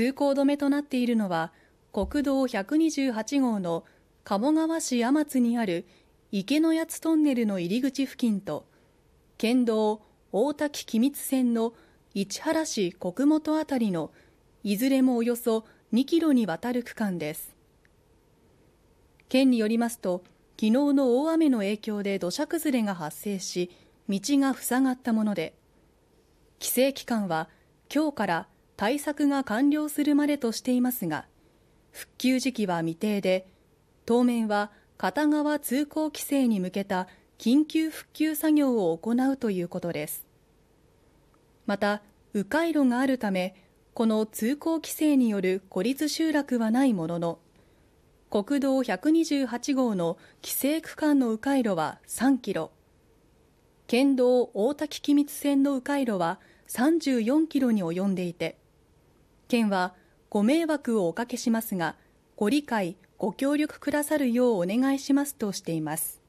通行止めとなっているのは国道128号の鴨川市天津にある池のやつトンネルの入り口付近と県道大滝君津線の市原市国本あたりのいずれもおよそ2キロにわたる区間です県によりますと昨日の大雨の影響で土砂崩れが発生し道が塞がったもので規制期間は今日から対策が完了するまでとしていますが復旧時期は未定で当面は片側通行規制に向けた緊急復旧作業を行うということですまた迂回路があるためこの通行規制による孤立集落はないものの国道128号の規制区間の迂回路は3キロ県道大滝君津線の迂回路は34キロに及んでいて県はご迷惑をおかけしますが、ご理解、ご協力くださるようお願いしますとしています。